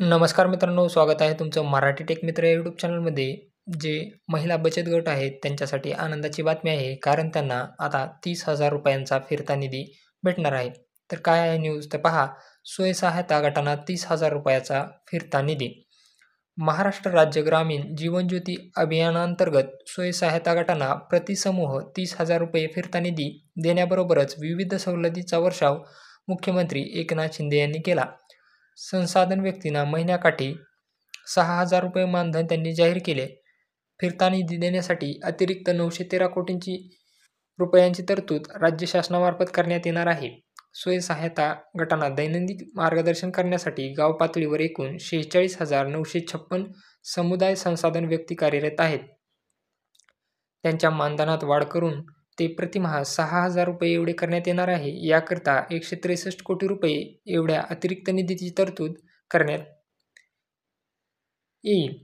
नमस्कार मित्रांनो स्वागत आहे तुमचं मराठी टेक मित्र यूट्यूब चॅनलमध्ये जे महिला बचत गट आहेत त्यांच्यासाठी आनंदाची बातमी आहे कारण त्यांना आता तीस हजार रुपयांचा फिरता निधी भेटणार आहे तर काय आहे न्यूज तर पहा स्वयंसहायता गटांना तीस हजार रुपयाचा फिरता निधी महाराष्ट्र राज्य ग्रामीण जीवन ज्योती अभियानांतर्गत स्वयंसहायता गटांना प्रतिसमूह तीस हजार रुपये फिरता निधी देण्याबरोबरच विविध सवलतीचा वर्षाव मुख्यमंत्री एकनाथ शिंदे यांनी केला संसाधन व्यक्तींना महिन्याकाठी सहा हजार रुपये मानधन त्यांनी जाहीर केले फिरता निधी देण्यासाठी अतिरिक्त नऊशे तेरा कोटींची रुपयांची तरतूद राज्य शासनामार्फत करण्यात येणार आहे स्वयंसहायता गटांना दैनंदिन मार्गदर्शन करण्यासाठी गाव पातळीवर एकूण शेहेचाळीस हजार नऊशे छप्पन समुदाय संसाधन व्यक्ती कार्यरत आहेत त्यांच्या मानधनात वाढ करून ते प्रतिमाह सहा हजार रुपये एवढे करण्यात येणार आहे याकरता एकशे त्रेसष्ट कोटी रुपये एवढ्या अतिरिक्त निधीची तरतूद करण्यात येईल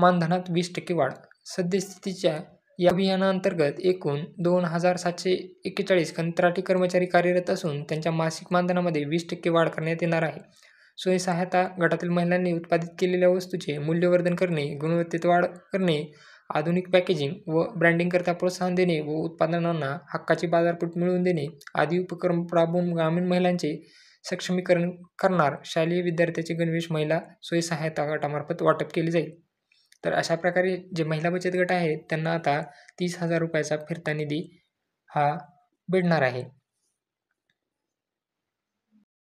मानधनात वीस टक्के वाढ सद्यस्थितीच्या या अभियानाअंतर्गत एकूण दोन हजार सातशे एक्केचाळीस कंत्राटी कर्मचारी कार्यरत असून त्यांच्या मासिक मानधनामध्ये वीस टक्के वाढ करण्यात येणार आहे स्वयंसहायता गटातील महिलांनी उत्पादित केलेल्या वस्तूचे मूल्यवर्धन करणे गुणवत्तेत वाढ करणे आधुनिक पॅकेजिंग व ब्रँडिंगकरता प्रोत्साहन देणे व उत्पादनांना हक्काची बाजारपेठ मिळवून देणे आदी उपक्रम राबवून ग्रामीण महिलांचे सक्षमीकरण करणार शालेय विद्यार्थ्याचे गणवेश महिला स्वयंसहायता गटामार्फत वाटप केले जाईल तर अशा प्रकारे जे महिला बचत गट आहेत त्यांना आता तीस हजार रुपयाचा फिरता निधी हा भेटणार आहे